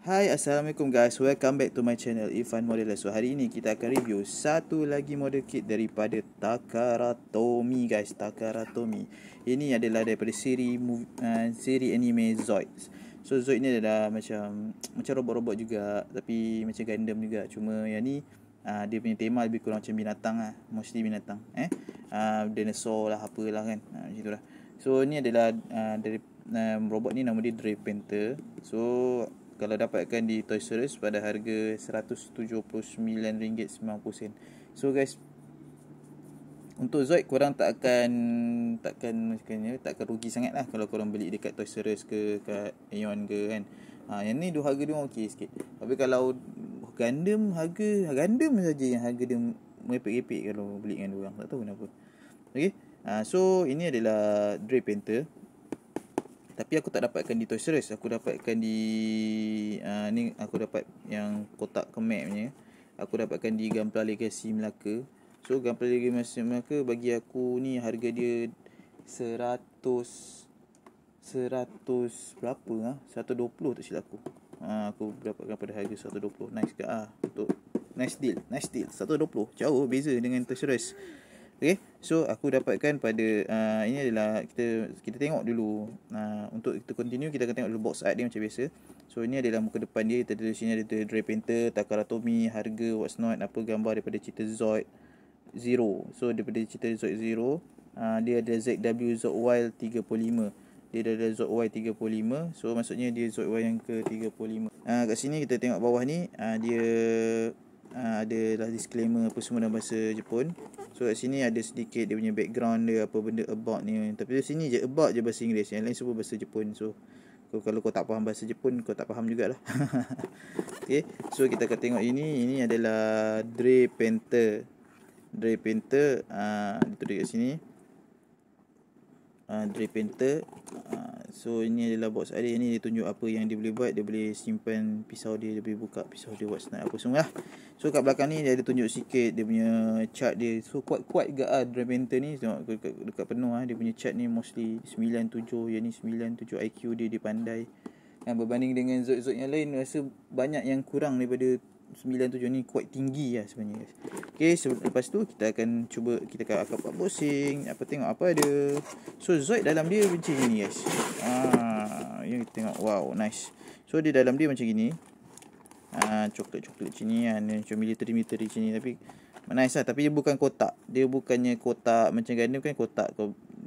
Hai Assalamualaikum guys Welcome back to my channel Ifan Modeler So hari ini kita akan review Satu lagi model kit daripada Takara Tomy, guys Takara Tomy. Ini adalah daripada siri uh, eh, Siri anime Zoids So Zoids ni adalah macam Macam robot-robot juga Tapi macam Gundam juga Cuma yang ni uh, Dia punya tema lebih kurang macam binatang lah Mostly binatang eh uh, Dinosaur lah apalah kan uh, Macam tu lah So ni adalah uh, dari uh, Robot ni nama dia Drapenter So So kalau dapatkan di Toys R Us pada harga RM179.90 so guys untuk Zoid korang tak akan takkan maksudnya tak akan rugi sangatlah kalau korang beli dekat Toys R Us ke kat Aeon ke kan ha, yang ni dua harga dia okey sikit tapi kalau Gundam harga Gundam saja yang harga dia merepek-repek kalau beli dengan dia orang tak tahu kenapa okey ha, so ini adalah Dre Painter tapi aku tak dapatkan di Toys R Us aku dapatkan di uh, ni aku dapat yang kotak kemek punya aku dapatkan di Gunpla Legacy Melaka so Gunpla Legacy Melaka bagi aku ni harga dia seratus seratus berapa ah dua puluh tak silap aku ha, aku dapatkan pada harga puluh? nice ke ah ha? untuk nice deal nice deal 120 jauh beza dengan Toys R Us Okay, So aku dapatkan pada uh, ini adalah kita kita tengok dulu. Uh, untuk kita continue kita akan tengok dulu box art dia macam biasa. So ini adalah muka depan dia. Kita ada sini ada dry Painter, Takaratomi, harga what's not apa gambar daripada cerita Zoid Zero. So daripada cerita Zoid Zero uh, dia ada ZW Zoid Y 35 dia ada Zod Y 35 so maksudnya dia Zod Y yang ke 35 uh, kat sini kita tengok bawah ni uh, dia ha, ada lah disclaimer apa semua dalam bahasa Jepun so kat sini ada sedikit dia punya background dia apa benda about ni tapi kat sini je about je bahasa Inggeris yang lain semua bahasa Jepun so kalau, kalau kau tak faham bahasa Jepun kau tak faham jugalah Okay so kita akan tengok ini ini adalah Dre Painter Dre Painter ha, ah, dia tulis kat sini Ah, drip painter ah, so ini adalah box idea ni dia tunjuk apa yang dia boleh buat dia boleh simpan pisau dia dia boleh buka pisau dia buat snap apa semua lah so kat belakang ni dia ada tunjuk sikit dia punya chart dia so kuat-kuat juga lah drip painter ni tengok dekat, dekat penuh lah dia punya chart ni mostly 97 yang ni 97 IQ dia dia pandai berbanding dengan zod-zod yang lain rasa banyak yang kurang daripada 97 ni quite tinggi lah sebenarnya guys. Okay, so, lepas tu kita akan cuba kita akan akan buat bosing. Apa tengok apa ada. So Zoid dalam dia macam gini guys. Ah, ya kita tengok wow, nice. So dia dalam dia macam gini. Ah, coklat-coklat sini ada macam ah, military-military sini tapi nice lah tapi dia bukan kotak. Dia bukannya kotak macam ganda bukan kotak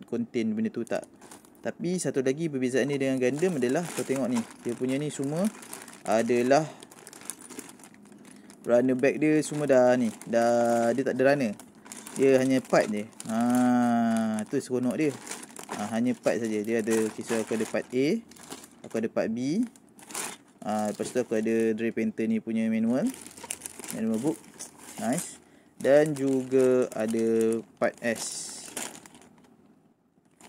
contain benda tu tak. Tapi satu lagi perbezaan dia dengan ganda adalah kau tengok ni. Dia punya ni semua adalah runner back dia semua dah ni dah dia tak ada runner dia hanya part je ha tu seronok dia ha, hanya part saja dia ada okay, so aku ada part A aku ada part B ha, lepas tu aku ada Dre Painter ni punya manual manual book nice dan juga ada part S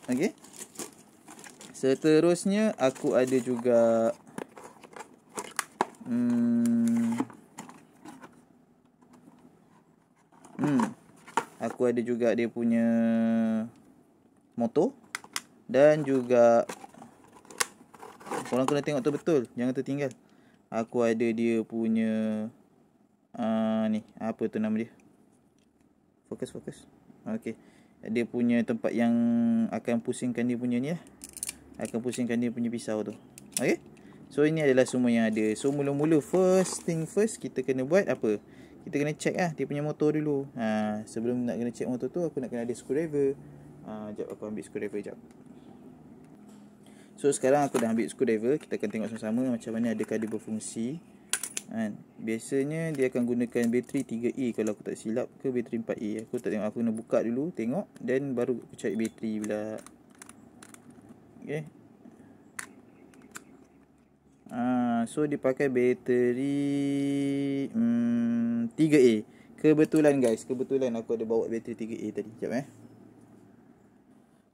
Okay Seterusnya aku ada juga Hmm ada juga dia punya motor dan juga korang kena tengok tu betul jangan tertinggal aku ada dia punya uh, ni apa tu nama dia fokus fokus ok dia punya tempat yang akan pusingkan dia punya ni lah akan pusingkan dia punya pisau tu ok so ini adalah semua yang ada so mula-mula first thing first kita kena buat apa kita kena check lah dia punya motor dulu ha, sebelum nak kena check motor tu aku nak kena ada screwdriver ha, jap aku ambil screwdriver jap so sekarang aku dah ambil screwdriver kita akan tengok sama-sama macam mana ada dia berfungsi ha, biasanya dia akan gunakan bateri 3A kalau aku tak silap ke bateri 4A aku tak tengok aku kena buka dulu tengok dan baru aku cari bateri pula Okay uh, so dia pakai bateri um, hmm, 3A kebetulan guys kebetulan aku ada bawa bateri 3A tadi jap eh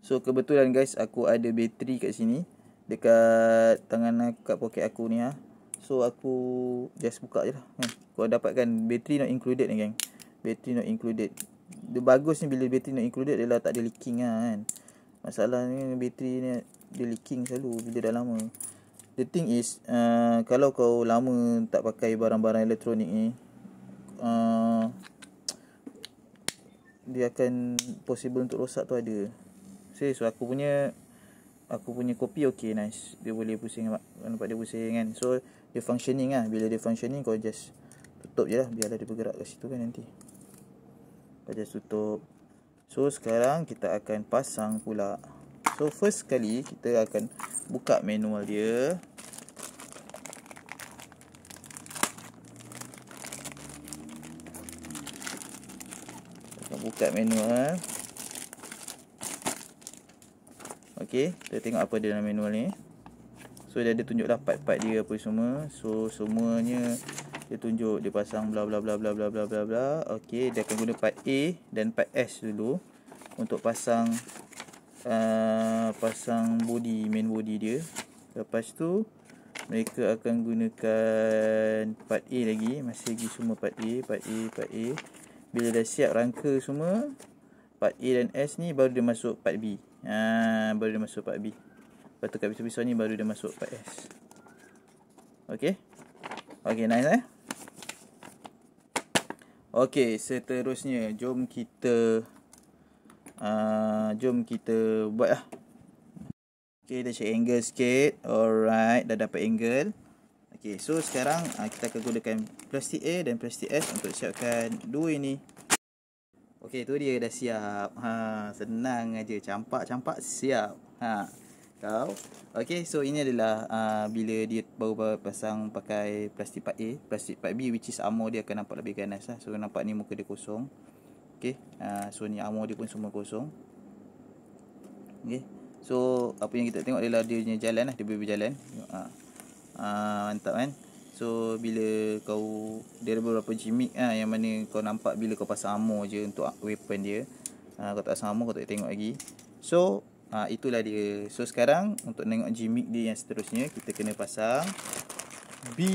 so kebetulan guys aku ada bateri kat sini dekat tangan kat poket aku ni ha so aku just buka je lah eh, kau dapatkan bateri not included ni gang bateri not included dia bagus ni bila bateri not included adalah tak ada leaking lah kan masalah bateri ni dia leaking selalu bila dah lama the thing is uh, kalau kau lama tak pakai barang-barang elektronik ni uh, dia akan possible untuk rosak tu ada Serius so, aku punya Aku punya kopi ok nice Dia boleh pusing Nampak dia pusing kan So dia functioning lah Bila dia functioning kau just Tutup je lah Biarlah dia bergerak kat situ kan nanti Kau just tutup So sekarang kita akan pasang pula So first sekali kita akan buka manual dia Kita Buka manual Ok kita tengok apa dia dalam manual ni So dia ada tunjuk lah part-part dia apa semua So semuanya dia tunjuk dia pasang bla bla bla bla bla bla bla bla Ok dia akan guna part A dan part S dulu Untuk pasang Ah, pasang body main body dia lepas tu mereka akan gunakan part A lagi masih lagi semua part A part A part A bila dah siap rangka semua part A dan S ni baru dia masuk part B ha baru dia masuk part B lepas tu kat pisau-pisau ni baru dia masuk part S Okay Okay nice eh Okay seterusnya Jom kita Ah, jom kita buat lah. Okay, dah check angle sikit. Alright, dah dapat angle. Okay, so sekarang uh, kita akan gunakan plastik A dan plastik S untuk siapkan dua ini. Okay, tu dia dah siap. Ha, senang aja, Campak-campak siap. Ha, kau. Okay, so ini adalah uh, bila dia baru-baru pasang pakai plastik part A. Plastik part B which is armor dia akan nampak lebih ganas lah. So, nampak ni muka dia kosong. Okay, uh, so ni armor dia pun semua kosong Okay, so apa yang kita tengok adalah dia punya jalan lah dia boleh berjalan uh, uh, mantap kan so bila kau dia ada beberapa gimmick uh, yang mana kau nampak bila kau pasang armor je untuk weapon dia uh, kau tak pasang armor kau tak tengok lagi so uh, itulah dia so sekarang untuk tengok jimik dia yang seterusnya kita kena pasang B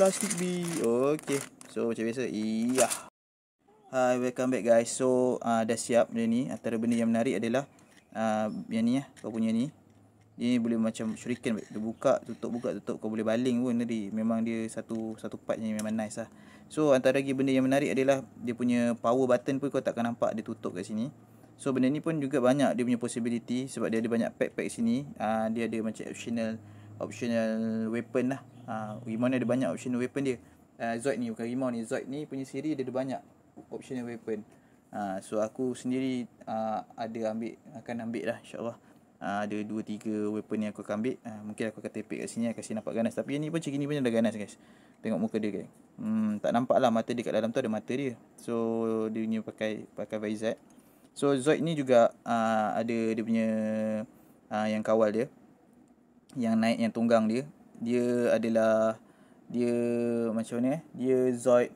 plastik B Okay, so macam biasa iya Hi, welcome back guys. So, uh, dah siap benda ni. Antara benda yang menarik adalah uh, yang ni lah. Kau punya ni. Dia ni boleh macam shuriken. Dia buka, tutup, buka, tutup. Kau boleh baling pun tadi. Memang dia satu satu part ni memang nice lah. So, antara lagi benda yang menarik adalah dia punya power button pun kau takkan nampak dia tutup kat sini. So, benda ni pun juga banyak dia punya possibility. Sebab dia ada banyak pack-pack sini. Uh, dia ada macam optional optional weapon lah. Uh, Rimon ada banyak optional weapon dia. Uh, Zoid ni, bukan Rimon ni. Zoid ni punya siri dia ada banyak optional weapon uh, so aku sendiri uh, ada ambil akan ambil lah insyaallah ha, ada dua tiga weapon yang aku akan ambil uh, mungkin aku akan tepek kat sini akan kasi nampak ganas tapi yang ni pun cik ni pun dah ganas guys tengok muka dia kan hmm, tak nampak lah mata dia kat dalam tu ada mata dia so dia ni pakai pakai visor so Zoid ni juga uh, ada dia punya uh, yang kawal dia yang naik yang tunggang dia dia adalah dia macam mana eh dia Zoid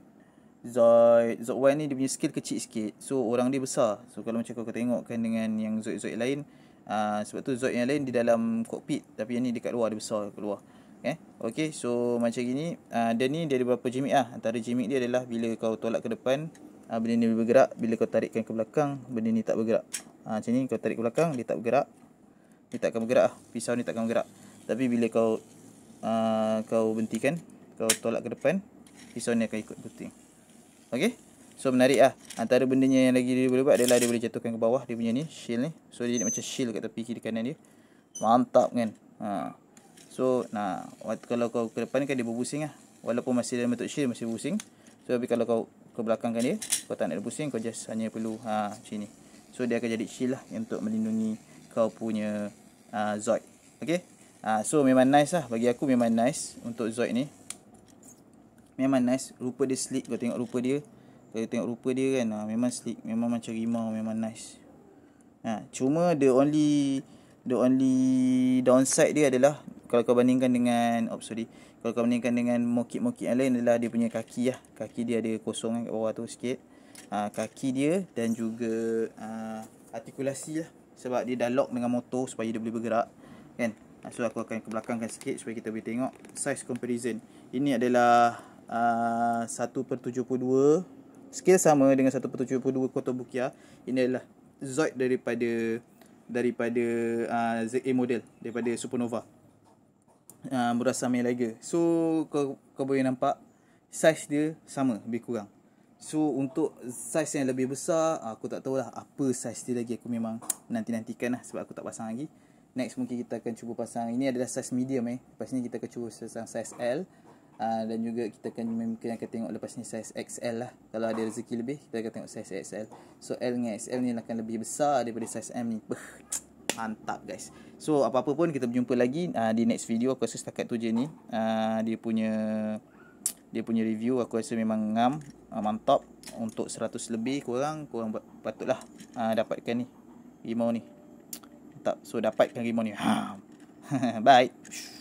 Zoid Zoid Y ni dia punya skill kecil sikit So orang dia besar So kalau macam kau tengokkan dengan yang Zoid-Zoid lain uh, Sebab tu Zoid yang lain di dalam cockpit Tapi yang ni dekat luar dia besar luar, Okay, eh, okay. so macam gini uh, Dia ni dia ada beberapa gimmick lah Antara gimmick dia adalah bila kau tolak ke depan uh, Benda ni bergerak Bila kau tarikkan ke belakang Benda ni tak bergerak uh, Macam ni kau tarik ke belakang Dia tak bergerak Dia tak akan bergerak lah Pisau ni tak akan bergerak Tapi bila kau uh, kau bentikan Kau tolak ke depan Pisau ni akan ikut puting Okay, So menarik menariklah antara benda yang lagi dia boleh buat adalah dia boleh jatuhkan ke bawah dia punya ni shield ni. So dia macam shield kat tepi kiri kanan dia. Mantap kan. Ha. So nah waktu kalau kau ke depan kan dia berpusing lah Walaupun masih dalam bentuk shield masih berpusing. So tapi kalau kau ke belakang kan dia kau tak nak berpusing kau just hanya perlu ha sini. So dia akan jadi shield lah untuk melindungi kau punya uh, Zoid. Okay, Uh, ha, so memang nice lah bagi aku memang nice untuk Zoid ni memang nice rupa dia sleek kau tengok rupa dia kau tengok rupa dia kan ha, memang sleek memang macam rimau memang nice ha, cuma the only the only downside dia adalah kalau kau bandingkan dengan oh sorry kalau kau bandingkan dengan mokit-mokit yang lain adalah dia punya kaki lah kaki dia ada kosong kan kat bawah tu sikit ha, kaki dia dan juga ha, artikulasi lah sebab dia dah lock dengan motor supaya dia boleh bergerak kan ha, so aku akan kebelakangkan sikit supaya kita boleh tengok size comparison ini adalah 1.72 ah, scale sama dengan 1.72 kota Bukia ini adalah Zoid daripada daripada uh, ah, ZA model daripada Supernova uh, ah, murah sama lagi so kau, kau boleh nampak saiz dia sama lebih kurang so untuk saiz yang lebih besar aku tak tahu lah apa saiz dia lagi aku memang nanti-nantikan lah sebab aku tak pasang lagi next mungkin kita akan cuba pasang ini adalah saiz medium eh lepas ni kita akan cuba pasang saiz L Ah, dan juga kita akan mungkin akan tengok lepas ni saiz XL lah kalau ada rezeki lebih kita akan tengok saiz XL so L dengan XL ni akan lebih besar daripada saiz M ni mantap guys so apa-apa pun kita berjumpa lagi uh, di next video aku rasa setakat tu je ni uh, dia punya dia punya review aku rasa memang ngam uh, mantap untuk 100 lebih kurang kurang patutlah uh, dapatkan ni remote ni mantap so dapatkan remote ni ha bye